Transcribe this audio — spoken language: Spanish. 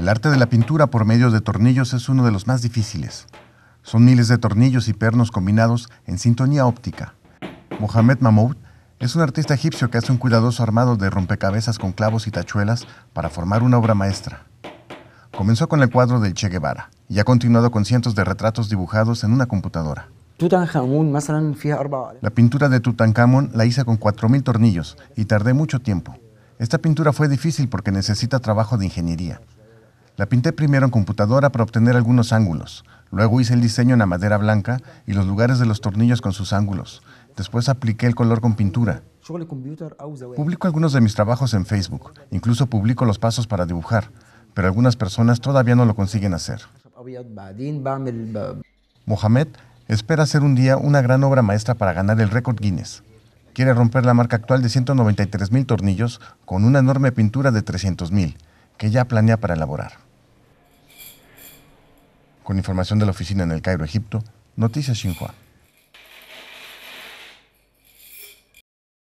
El arte de la pintura por medio de tornillos es uno de los más difíciles. Son miles de tornillos y pernos combinados en sintonía óptica. Mohamed Mahmoud es un artista egipcio que hace un cuidadoso armado de rompecabezas con clavos y tachuelas para formar una obra maestra. Comenzó con el cuadro del Che Guevara y ha continuado con cientos de retratos dibujados en una computadora. La pintura de Tutankamón la hice con 4.000 tornillos y tardé mucho tiempo. Esta pintura fue difícil porque necesita trabajo de ingeniería. La pinté primero en computadora para obtener algunos ángulos. Luego hice el diseño en la madera blanca y los lugares de los tornillos con sus ángulos. Después apliqué el color con pintura. Publico algunos de mis trabajos en Facebook. Incluso publico los pasos para dibujar. Pero algunas personas todavía no lo consiguen hacer. Mohamed espera ser un día una gran obra maestra para ganar el récord Guinness. Quiere romper la marca actual de mil tornillos con una enorme pintura de 300.000 que ya planea para elaborar. Con información de la oficina en el Cairo, Egipto, Noticias Xinhua.